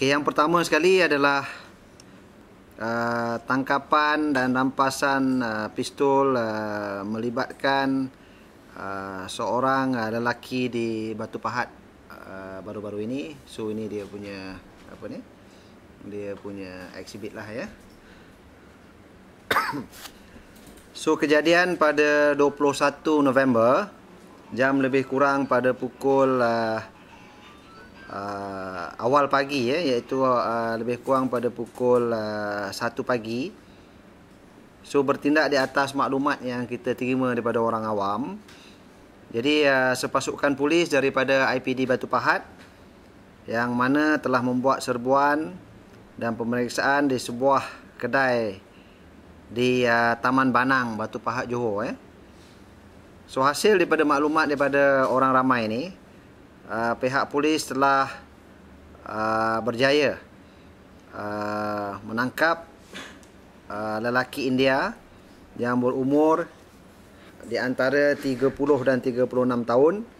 Okey, yang pertama sekali adalah uh, tangkapan dan rampasan uh, pistol uh, melibatkan uh, seorang uh, lelaki di Batu Pahat uh, baru-baru uh, ini. So ini dia punya apa ni? Dia punya exhibit lah ya. so kejadian pada 21 November jam lebih kurang pada pukul uh, uh, awal pagi ya iaitu uh, lebih kurang pada pukul uh, ah, 1 pagi so bertindak di atas maklumat yang kita terima daripada orang awam jadi uh, sepasukan polis daripada IPD Batu Pahat yang mana telah membuat serbuan dan pemeriksaan di sebuah kedai di uh, Taman Banang Batu Pahat Johor Eh. So hasil daripada maklumat daripada orang ramai ni uh, pihak polis telah uh, berjaya uh, menangkap uh, lelaki India yang berumur di antara 30 dan 36 tahun.